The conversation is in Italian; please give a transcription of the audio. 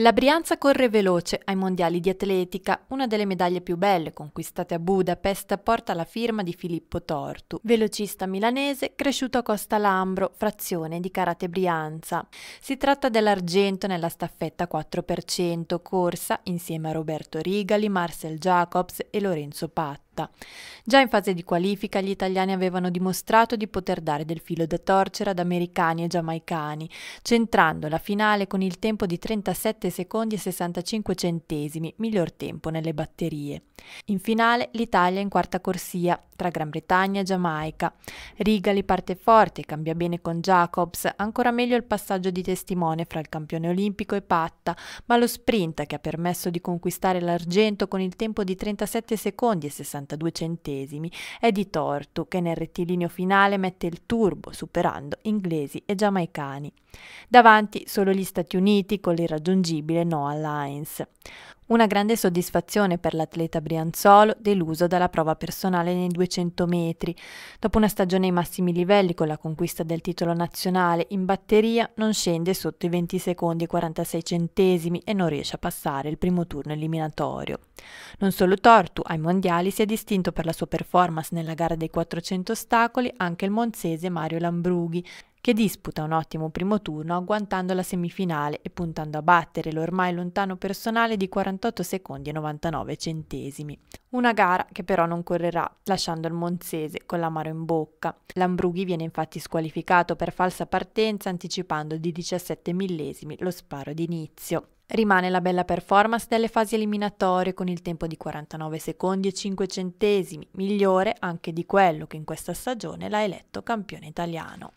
La Brianza corre veloce ai mondiali di atletica, una delle medaglie più belle conquistate a Budapest porta la firma di Filippo Tortu, velocista milanese cresciuto a Costa Lambro, frazione di Karate Brianza. Si tratta dell'argento nella staffetta 4% corsa insieme a Roberto Rigali, Marcel Jacobs e Lorenzo Patti lotta. Già in fase di qualifica gli italiani avevano dimostrato di poter dare del filo da torcere ad americani e giamaicani, centrando la finale con il tempo di 37 secondi e 65 centesimi, miglior tempo nelle batterie. In finale l'Italia in quarta corsia, tra Gran Bretagna e Giamaica. Rigali parte forte, cambia bene con Jacobs, ancora meglio il passaggio di testimone fra il campione olimpico e Patta, ma lo sprint che ha permesso di conquistare l'argento con il tempo di 37 secondi e 62 centesimi è di Tortu che nel rettilineo finale mette il turbo superando inglesi e giamaicani. Davanti solo gli Stati Uniti con l'irraggiungibile Noah Lyons. Una grande soddisfazione per l'atleta Brianzolo, deluso dalla prova personale nei 200 metri. Dopo una stagione ai massimi livelli con la conquista del titolo nazionale, in batteria non scende sotto i 20 secondi e 46 centesimi e non riesce a passare il primo turno eliminatorio. Non solo Tortu, ai mondiali si è distinto per la sua performance nella gara dei 400 ostacoli anche il monzese Mario Lambrughi, che disputa un ottimo primo turno agguantando la semifinale e puntando a battere l'ormai lontano personale di 48 secondi e 99 centesimi. Una gara che però non correrà, lasciando il Monzese con l'amaro in bocca. Lambrughi viene infatti squalificato per falsa partenza anticipando di 17 millesimi lo sparo d'inizio. Rimane la bella performance delle fasi eliminatorie con il tempo di 49 secondi e 5 centesimi, migliore anche di quello che in questa stagione l'ha eletto campione italiano.